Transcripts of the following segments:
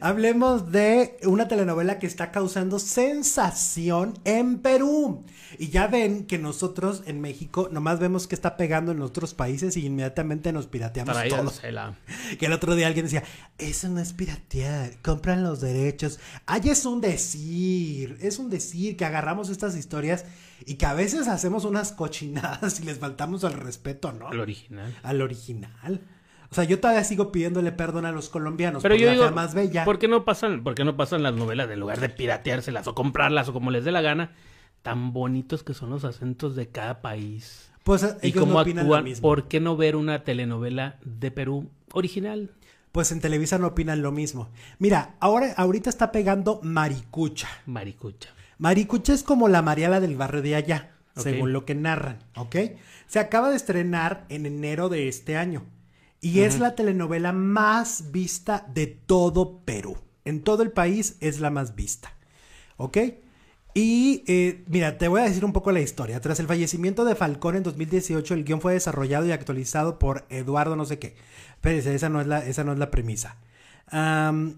Hablemos de una telenovela que está causando sensación en Perú. Y ya ven que nosotros en México nomás vemos que está pegando en otros países y inmediatamente nos pirateamos todo. Que el otro día alguien decía, eso no es piratear, compran los derechos. Ay, es un decir, es un decir que agarramos estas historias y que a veces hacemos unas cochinadas y les faltamos al respeto, ¿no? Al original. Al original. O sea, yo todavía sigo pidiéndole perdón a los colombianos Pero yo digo, más bella. ¿por qué, no pasan, no pasan las novelas en lugar de pirateárselas o comprarlas o como les dé la gana? Tan bonitos que son los acentos de cada país. Pues y cómo actúan, lo mismo. ¿Por qué no ver una telenovela de Perú original? Pues en Televisa no opinan lo mismo. Mira, ahora ahorita está pegando Maricucha. Maricucha. Maricucha es como la Mariala del barrio de allá, según lo que narran, ¿ok? Se acaba de estrenar en enero de este año. Y es la telenovela más vista de todo Perú. En todo el país es la más vista. ¿Ok? Y eh, mira, te voy a decir un poco la historia. Tras el fallecimiento de Falcón en 2018, el guión fue desarrollado y actualizado por Eduardo no sé qué. Pero esa no es la, esa no es la premisa. Um,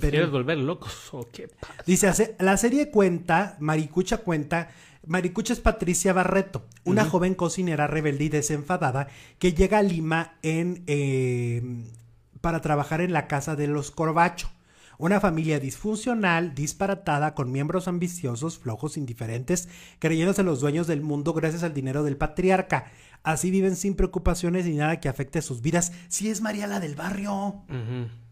quieres volver locos o qué Dice, la serie cuenta, Maricucha cuenta, Maricucha es Patricia Barreto, una joven cocinera rebelde y desenfadada que llega a Lima en, eh, para trabajar en la casa de los Corbacho. Una familia disfuncional, disparatada, con miembros ambiciosos, flojos, indiferentes, creyéndose los dueños del mundo gracias al dinero del patriarca. Así viven sin preocupaciones ni nada que afecte sus vidas. Si es María la del barrio.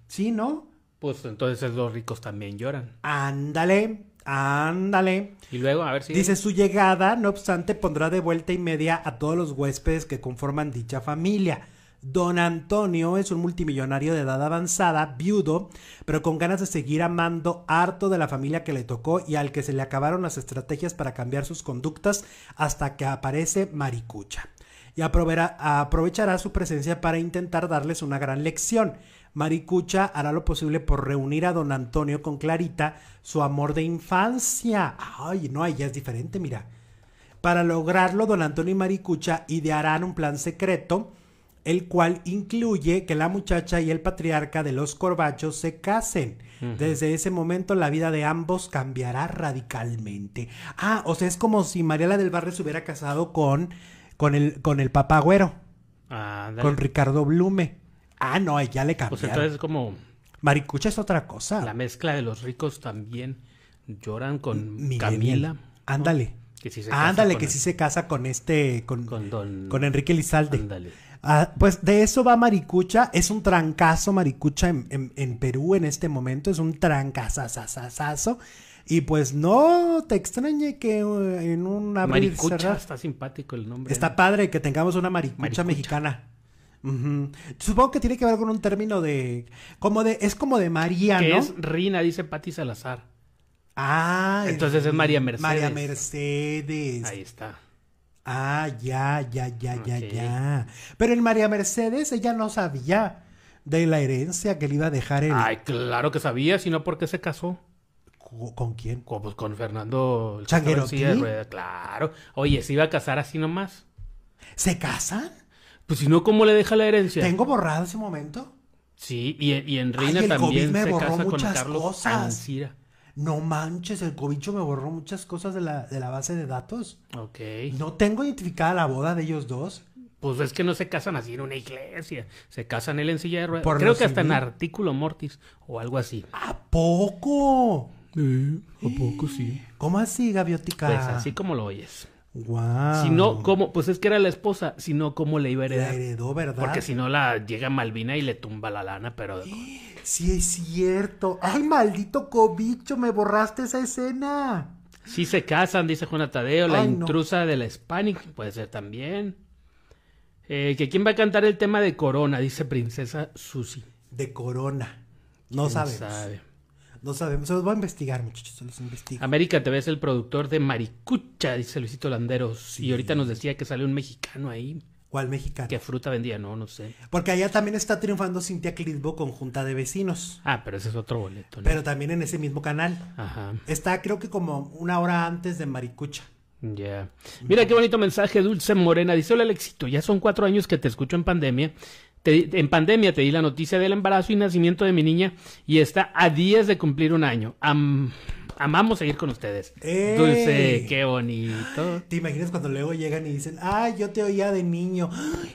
Sí, ¿no? Pues entonces los ricos también lloran. Ándale, ándale. Y luego, a ver si. Dice su llegada, no obstante, pondrá de vuelta y media a todos los huéspedes que conforman dicha familia. Don Antonio es un multimillonario de edad avanzada, viudo, pero con ganas de seguir amando, harto de la familia que le tocó y al que se le acabaron las estrategias para cambiar sus conductas hasta que aparece Maricucha y aprovechará su presencia para intentar darles una gran lección. Maricucha hará lo posible por reunir a don Antonio con Clarita, su amor de infancia. Ay, no, ya es diferente, mira. Para lograrlo, don Antonio y Maricucha idearán un plan secreto, el cual incluye que la muchacha y el patriarca de los Corbachos se casen. Desde ese momento la vida de ambos cambiará radicalmente. Ah, o sea, es como si Mariela del Barrio se hubiera casado con con el, con el papá güero. Ah, con Ricardo Blume. Ah, no, ya le pues cambiaron. Pues entonces es como... Maricucha es otra cosa. La mezcla de los ricos también lloran con Camila. Ándale. ándale, que si sí se casa con este, con, con, con Enrique Lizalde. Ándale. Ah, pues de eso va Maricucha. Es un trancazo Maricucha en, en, en Perú en este momento. Es un trancazazazazo. Y pues no te extrañe que eh, en una... abrir maricucha, está simpático el nombre. Está padre que tengamos una maricucha, mexicana. Supongo que tiene que ver con un término de como de es como de María, ¿no? es Rina dice Pati Salazar. Ah, entonces es María Mercedes. María Mercedes. Ahí está. Ah, ya, ya, ya, ya, ya. Pero en María Mercedes ella no sabía de la herencia que le iba a dejar el Ay, claro que sabía, sino porque se casó. ¿Con quién? pues con Fernando el Changuero. Claro. Oye, ¿se iba a casar así nomás? ¿Se casan? Pues si no, ¿cómo le deja la herencia? Tengo borrado ese momento. Sí, y, en Reina también se borró con Carlos No manches, el cobicho me borró muchas cosas de la, de la base de datos. Ok. No tengo identificada la boda de ellos dos. Pues es que no se casan así en una iglesia. Se casan él en silla de ruedas. Creo que hasta en artículo mortis o algo así. ¿A poco? Eh, ¿A poco sí? ¿Cómo así, Gaviotica? Pues así como lo oyes. Si no, ¿cómo? Pues es que era la esposa, si no, ¿cómo le iba a heredar? heredó, ¿verdad? Porque si no, la llega Malvina y le tumba la lana, pero. Sí, es cierto. ¡Ay, maldito cobicho! Me borraste esa escena. Sí se casan, dice Juan Tadeo, la intrusa de la Hispanic, puede ser también. Eh, que quién va a cantar el tema de Corona, dice Princesa Susi. De Corona. No sabemos. Sabe? No sabemos, se los voy a investigar, muchachos, se los investigo. América TV es el productor de Maricucha, dice Luisito Landeros. Y ahorita nos decía que salió un mexicano ahí. ¿Cuál mexicano? ¿Qué fruta vendía? No, no sé. Porque allá también está triunfando Cintia Clitbo con Junta de Vecinos. Ah, pero ese es otro boleto. ¿no? Pero también en ese mismo canal. Ajá. Está creo que como una hora antes de Maricucha. Ya. Mira qué bonito mensaje, Dulce Morena. Dice, hola Alexito, ya son cuatro años que te escucho en pandemia en pandemia te di la noticia del embarazo y nacimiento de mi niña y está a días de cumplir un año. amamos seguir con ustedes. Dulce, qué bonito. ¿Te imaginas cuando luego llegan y dicen, ah, yo te oía de niño?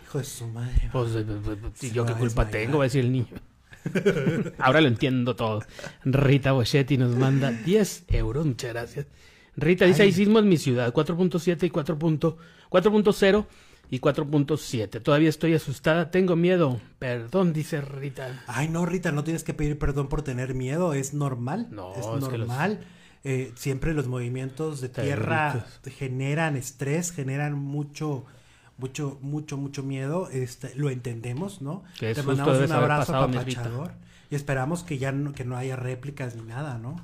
Hijo de su madre. Pues, eh, pues, pues, pues yo qué culpa tengo, va a decir el niño. Ahora lo entiendo todo. Rita Bochetti nos manda 10 euros, muchas gracias. Rita dice, ahí sismo en mi ciudad, 4.7 y 4.0 y 4.7. Todavía estoy asustada, tengo miedo. Perdón, dice Rita. Ay, no, Rita, no tienes que pedir perdón por tener miedo, es normal. No, es, normal. Eh, siempre los movimientos de tierra generan estrés, generan mucho, mucho, mucho, mucho miedo. Este, lo entendemos, ¿no? Te mandamos un abrazo apapachador y esperamos que ya no, que no haya réplicas ni nada, ¿no?